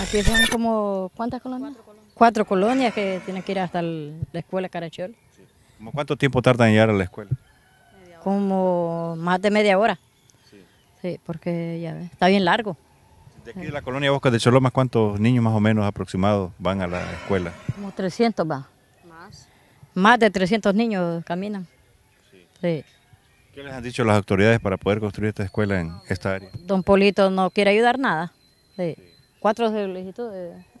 Aquí son como, ¿cuántas colonias? Cuatro colonias, que tienen que ir hasta la escuela Carachol. ¿Cuánto tiempo tarda en llegar a la escuela? Como más de media hora. Sí, porque ya está bien largo. De aquí de la colonia Bosca de Cholomas, ¿cuántos niños más o menos aproximados van a la escuela? Como 300 va. ¿Más? Más de 300 niños caminan. sí. ¿Qué les han dicho las autoridades para poder construir esta escuela en esta área? Don Polito no quiere ayudar nada. Sí. Cuatro de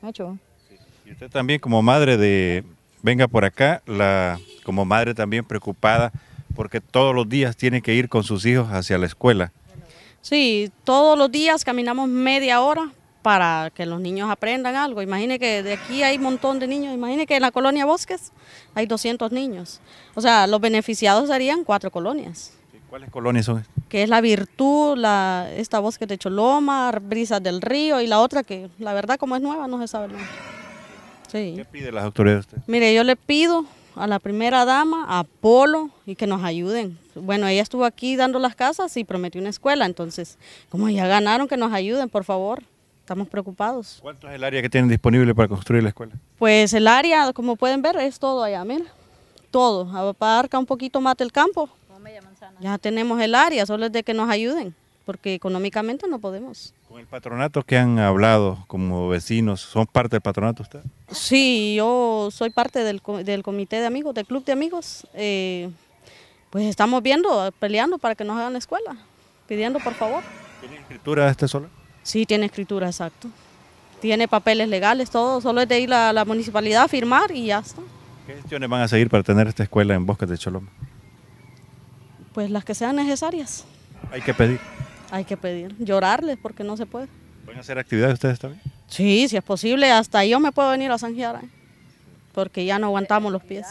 hecho. Sí. Y usted también como madre de Venga por acá, la como madre también preocupada porque todos los días tiene que ir con sus hijos hacia la escuela. Sí, todos los días caminamos media hora para que los niños aprendan algo. Imagine que de aquí hay un montón de niños, imagine que en la colonia Bosques hay 200 niños. O sea, los beneficiados serían cuatro colonias. ¿Cuáles colonias son? Que es La Virtud, la, esta Bosque de Choloma, Brisas del Río y la otra que la verdad como es nueva no se sabe nada. ¿Qué pide las autoridades Mire, yo le pido a la primera dama, a Polo, y que nos ayuden. Bueno, ella estuvo aquí dando las casas y prometió una escuela, entonces, como ya ganaron, que nos ayuden, por favor. Estamos preocupados. ¿Cuánto es el área que tienen disponible para construir la escuela? Pues el área, como pueden ver, es todo allá, mira. Todo, aparca un poquito más del campo, ya tenemos el área, solo es de que nos ayuden, porque económicamente no podemos. ¿Con el patronato que han hablado como vecinos, son parte del patronato usted? Sí, yo soy parte del, del comité de amigos, del club de amigos. Eh, pues estamos viendo, peleando para que nos hagan la escuela, pidiendo por favor. ¿Tiene escritura este solo? Sí, tiene escritura, exacto. Tiene papeles legales, todo, solo es de ir a la municipalidad a firmar y ya está. ¿Qué gestiones van a seguir para tener esta escuela en Bosques de Choloma? pues las que sean necesarias. Hay que pedir. Hay que pedir, llorarles porque no se puede. ¿Pueden hacer actividades ustedes también? Sí, si es posible, hasta yo me puedo venir a San Giara, ¿eh? porque ya no aguantamos los pies.